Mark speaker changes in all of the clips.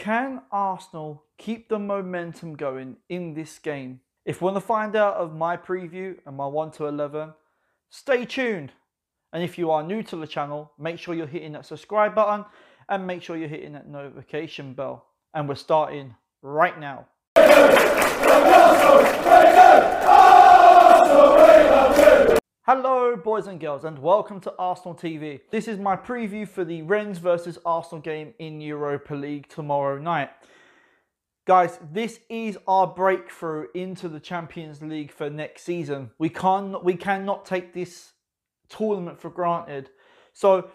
Speaker 1: Can Arsenal keep the momentum going in this game? If you want to find out of my preview and my 1 to 11, stay tuned. And if you are new to the channel, make sure you're hitting that subscribe button and make sure you're hitting that notification bell. And we're starting right now. Arsenal,
Speaker 2: Arsenal,
Speaker 1: Hello boys and girls and welcome to Arsenal TV. This is my preview for the Rennes versus Arsenal game in Europa League tomorrow night. Guys, this is our breakthrough into the Champions League for next season. We can we cannot take this tournament for granted. So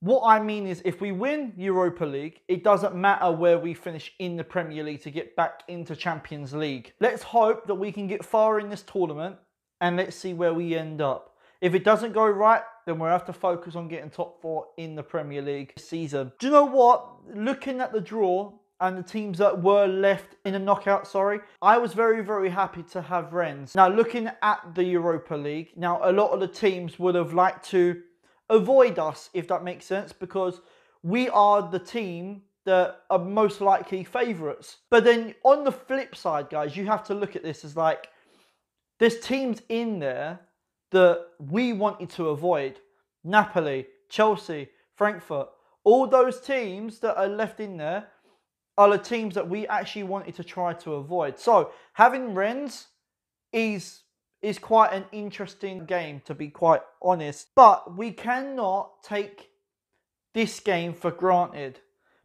Speaker 1: what I mean is if we win Europa League, it doesn't matter where we finish in the Premier League to get back into Champions League. Let's hope that we can get far in this tournament and let's see where we end up. If it doesn't go right, then we'll have to focus on getting top four in the Premier League season. Do you know what? Looking at the draw and the teams that were left in a knockout, sorry, I was very, very happy to have Rennes. Now, looking at the Europa League, now a lot of the teams would have liked to avoid us, if that makes sense, because we are the team that are most likely favourites. But then on the flip side, guys, you have to look at this as like, there's teams in there that we wanted to avoid. Napoli, Chelsea, Frankfurt, all those teams that are left in there are the teams that we actually wanted to try to avoid. So having Rennes is is quite an interesting game to be quite honest. But we cannot take this game for granted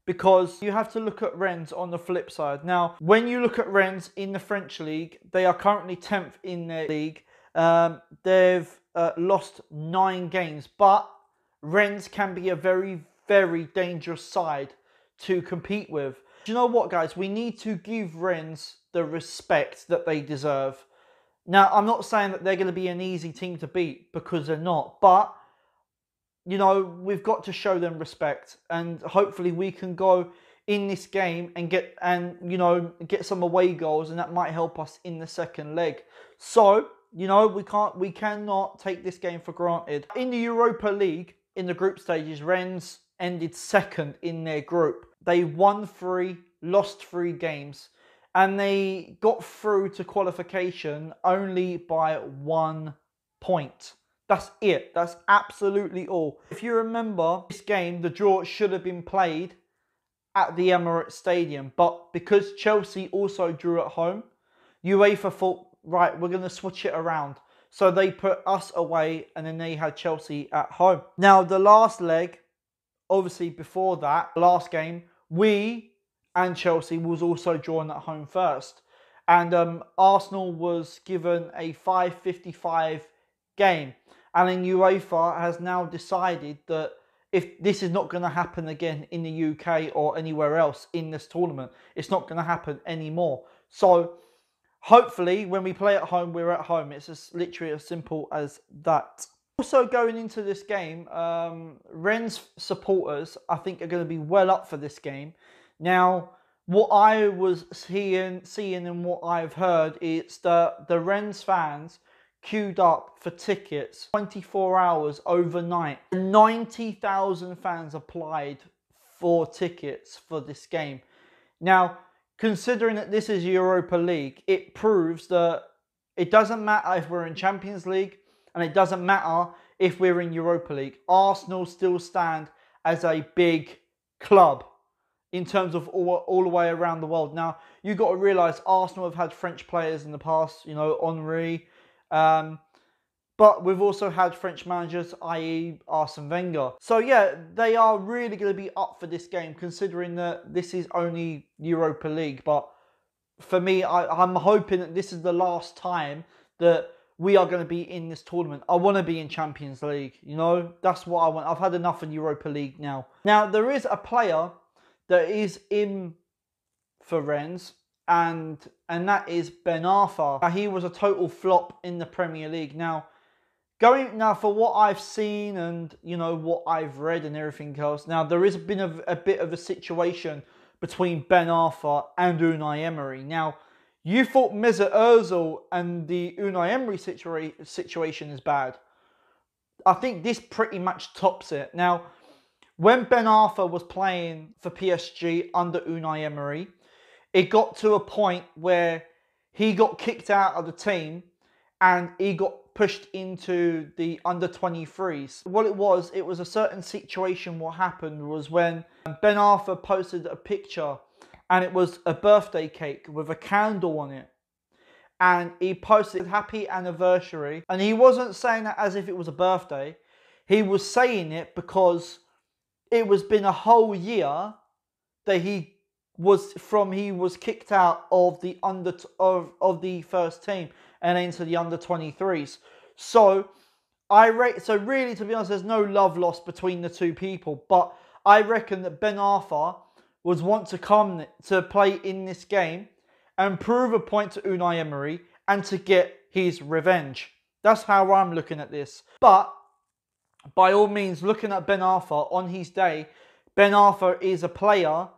Speaker 1: because you have to look at Rennes on the flip side. Now, when you look at Rennes in the French league, they are currently 10th in their league. Um, they've uh, lost nine games, but Rennes can be a very, very dangerous side to compete with. Do you know what, guys? We need to give Rennes the respect that they deserve. Now, I'm not saying that they're going to be an easy team to beat because they're not, but you know, we've got to show them respect, and hopefully we can go in this game and get and you know get some away goals, and that might help us in the second leg. So you know we can't we cannot take this game for granted. In the Europa League, in the group stages, Rennes ended second in their group. They won three, lost three games, and they got through to qualification only by one point. That's it. That's absolutely all. If you remember this game, the draw should have been played at the Emirates Stadium. But because Chelsea also drew at home, UEFA thought, right, we're going to switch it around. So they put us away and then they had Chelsea at home. Now, the last leg, obviously before that, last game, we and Chelsea was also drawn at home first. And um, Arsenal was given a 555 game. And in UEFA has now decided that if this is not going to happen again in the UK or anywhere else in this tournament, it's not going to happen anymore. So hopefully, when we play at home, we're at home. It's as literally as simple as that. Also, going into this game, um, supporters, I think, are going to be well up for this game. Now, what I was seeing, seeing, and what I've heard is that the Ren's fans queued up for tickets 24 hours overnight. 90,000 fans applied for tickets for this game. Now, considering that this is Europa League, it proves that it doesn't matter if we're in Champions League and it doesn't matter if we're in Europa League. Arsenal still stand as a big club in terms of all, all the way around the world. Now, you've got to realise Arsenal have had French players in the past, you know, Henri, um, but we've also had French managers, i.e. Arsene Wenger. So yeah, they are really going to be up for this game, considering that this is only Europa League. But for me, I, am hoping that this is the last time that we are going to be in this tournament. I want to be in Champions League, you know? That's what I want. I've had enough in Europa League now. Now, there is a player that is in for Rennes and and that is Ben Arfa. He was a total flop in the Premier League. Now, going now for what I've seen and you know what I've read and everything else. Now there has been a, a bit of a situation between Ben Arfa and Unai Emery. Now, you thought Mesut Ozil and the Unai Emery situa- situation is bad. I think this pretty much tops it. Now, when Ben Arfa was playing for PSG under Unai Emery, it got to a point where he got kicked out of the team and he got pushed into the under 23s. What it was, it was a certain situation. What happened was when Ben Arthur posted a picture and it was a birthday cake with a candle on it. And he posted happy anniversary. And he wasn't saying that as if it was a birthday. He was saying it because it was been a whole year that he was from he was kicked out of the under of, of the first team and into the under 23s. So I rate so really to be honest, there's no love lost between the two people, but I reckon that Ben Arthur was want to come to play in this game and prove a point to Unai Emery and to get his revenge. That's how I'm looking at this. But by all means, looking at Ben Arthur on his day, Ben Arthur is a player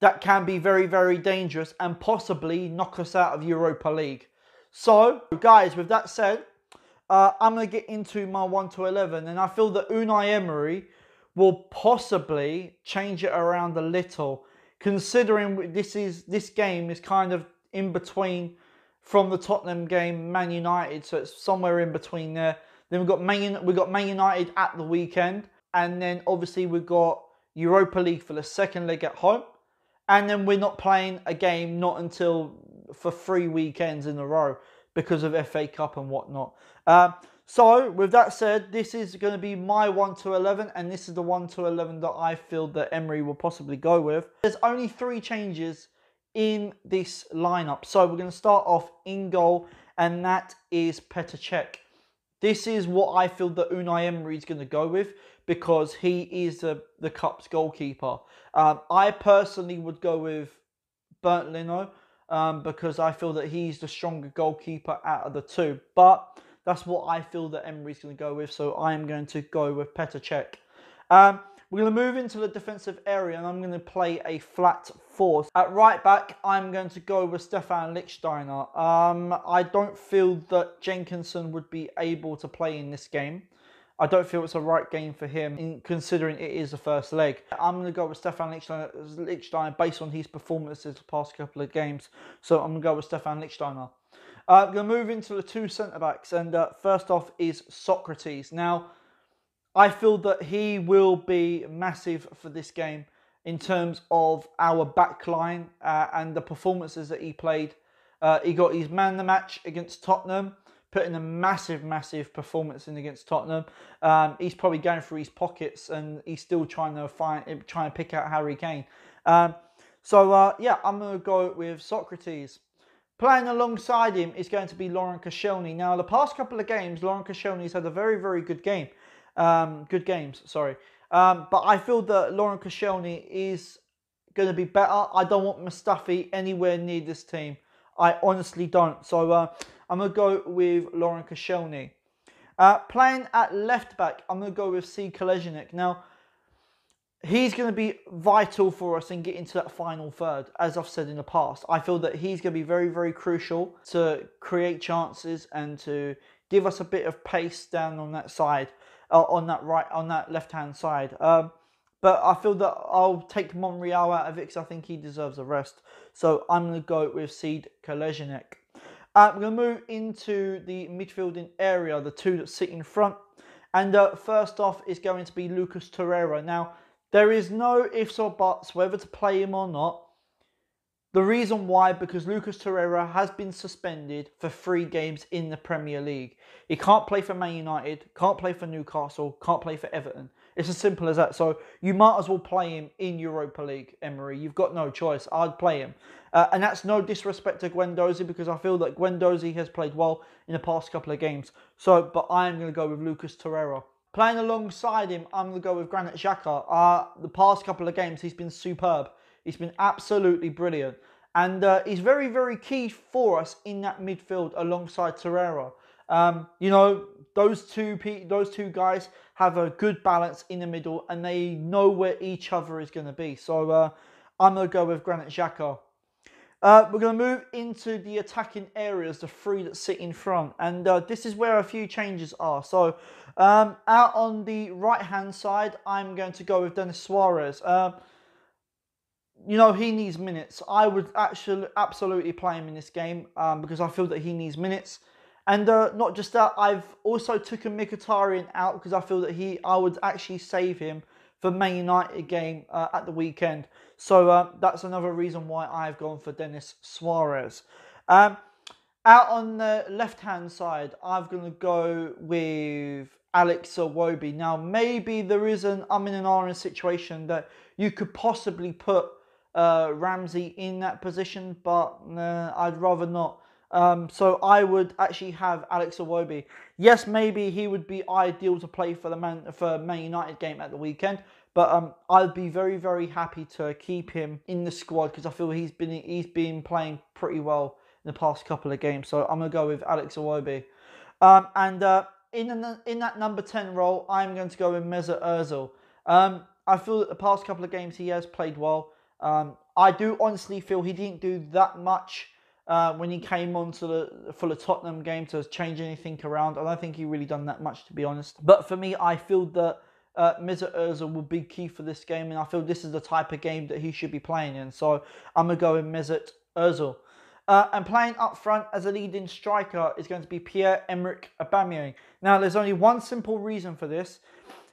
Speaker 1: that can be very, very dangerous and possibly knock us out of Europa League. So, guys, with that said, uh, I'm going to get into my 1 to 11, and I feel that Unai Emery will possibly change it around a little, considering this is this game is kind of in between from the Tottenham game, Man United, so it's somewhere in between there. Then we've got Man, we got Man United at the weekend, and then obviously we've got Europa League for the second leg at home and then we're not playing a game not until for three weekends in a row because of FA Cup and whatnot. Um, so, with that said, this is going to be my 1 to 11, and this is the 1 to 11 that I feel that Emery will possibly go with. There's only three changes in this lineup. So, we're going to start off in goal, and that is Petr Cech. This is what I feel that Unai Emery is going to go with because he is the, the Cup's goalkeeper. Um, I personally would go with Bert Leno um, because I feel that he's the stronger goalkeeper out of the two. But that's what I feel that Emery's going to go with, so I am going to go with Petr Cech. Um, we're going to move into the defensive area and I'm going to play a flat four. At right back, I'm going to go with Stefan Lichtsteiner. Um, I don't feel that Jenkinson would be able to play in this game. I don't feel it's a right game for him, considering it is the first leg. I'm going to go with Stefan Lichtsteiner, based on his performances the past couple of games. So I'm going to go with Stefan Lichtsteiner. Uh, am going to move into the two centre backs, and uh, first off is Socrates. Now, I feel that he will be massive for this game in terms of our back line uh, and the performances that he played. Uh, he got his man the match against Tottenham. Putting a massive, massive performance in against Tottenham. Um, he's probably going through his pockets and he's still trying to find, trying to pick out Harry Kane. Um, so uh, yeah, I'm gonna go with Socrates. Playing alongside him is going to be Lauren Koscielny. Now, the past couple of games, Lauren Koscielny's had a very, very good game. Um, good games, sorry. Um, but I feel that Lauren Koscielny is going to be better. I don't want Mustafi anywhere near this team. I honestly don't. So uh, I'm going to go with Lauren Koscielny. Uh, playing at left back, I'm going to go with C. Kolesnik. Now, he's going to be vital for us in getting to that final third, as I've said in the past. I feel that he's going to be very, very crucial to create chances and to give us a bit of pace down on that side, uh, on that right, on that left-hand side. Um, but I feel that I'll take Monreal out of it because I think he deserves a rest. So I'm going to go with Seed Kolezinek. Uh, we're going to move into the midfielding area, the two that sit in front. And uh, first off is going to be Lucas Torreira. Now, there is no ifs or buts whether to play him or not. The reason why, because Lucas Torreira has been suspended for three games in the Premier League. He can't play for Man United, can't play for Newcastle, can't play for Everton. It's as simple as that. So you might as well play him in Europa League, Emery. You've got no choice. I'd play him. Uh, and that's no disrespect to Gwendozi because I feel that Gwendozi has played well in the past couple of games. So, but I am going to go with Lucas Torreira. Playing alongside him, I'm going to go with Granit Xhaka. Uh, the past couple of games, he's been superb. He's been absolutely brilliant. And uh, he's very, very key for us in that midfield alongside Torreira. Um, you know, those two those two guys have a good balance in the middle, and they know where each other is going to be. So uh, I'm going to go with Granit Xhaka. Uh, we're going to move into the attacking areas, the three that sit in front. And uh, this is where a few changes are. So um, out on the right-hand side, I'm going to go with Dennis Suarez. Uh, you know, he needs minutes. I would actually absolutely play him in this game um, because I feel that he needs minutes. And uh, not just that, I've also taken Mkhitaryan out because I feel that he, I would actually save him for Man United game uh, at the weekend. So uh, that's another reason why I've gone for Dennis Suarez. Um, out on the left-hand side, I'm going to go with Alex Awobi. Now, maybe there is an I'm in an iron situation that you could possibly put uh, Ramsey in that position, but I'd rather not. Um, so I would actually have Alex Awobi. Yes, maybe he would be ideal to play for the Man for Man United game at the weekend, but um, I'd be very very happy to keep him in the squad because I feel he's been he's been playing pretty well in the past couple of games. So I'm gonna go with Alex Awobi, um, and uh, in an, in that number ten role, I'm going to go with Mesut Özil. Um, I feel that the past couple of games he has played well. Um, I do honestly feel he didn't do that much uh, when he came on to the full of Tottenham game to change anything around. I don't think he really done that much to be honest. But for me, I feel that uh, Mesut Ozil will be key for this game, and I feel this is the type of game that he should be playing in. So I'm gonna go with Mesut Ozil. Uh, and playing up front as a leading striker is going to be Pierre Emerick Aubameyang. Now, there's only one simple reason for this,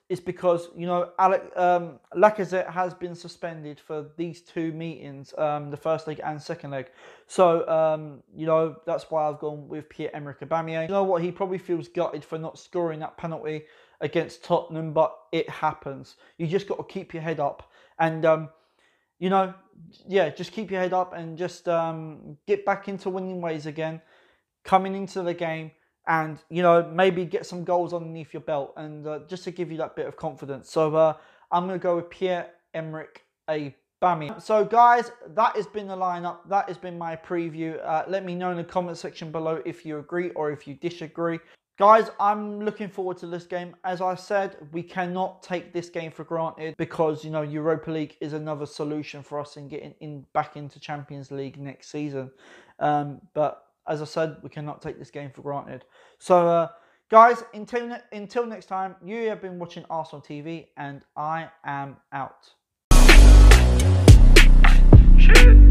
Speaker 1: it's because you know Alec um, Lacazette has been suspended for these two meetings, um, the first leg and second leg. So um, you know that's why I've gone with Pierre Emerick Aubameyang. You know what? He probably feels gutted for not scoring that penalty against Tottenham, but it happens. You just got to keep your head up and. Um, you know, yeah, just keep your head up and just um, get back into winning ways again. Coming into the game, and you know maybe get some goals underneath your belt and uh, just to give you that bit of confidence. So uh, I'm going to go with Pierre Emerick Aubameyang. So guys, that has been the lineup. That has been my preview. Uh, let me know in the comment section below if you agree or if you disagree. Guys, I'm looking forward to this game. As I said, we cannot take this game for granted because you know Europa League is another solution for us in getting in back into Champions League next season. Um, but as I said, we cannot take this game for granted. So, uh, guys, until, ne until next time, you have been watching Arsenal TV, and I am out. Shoot.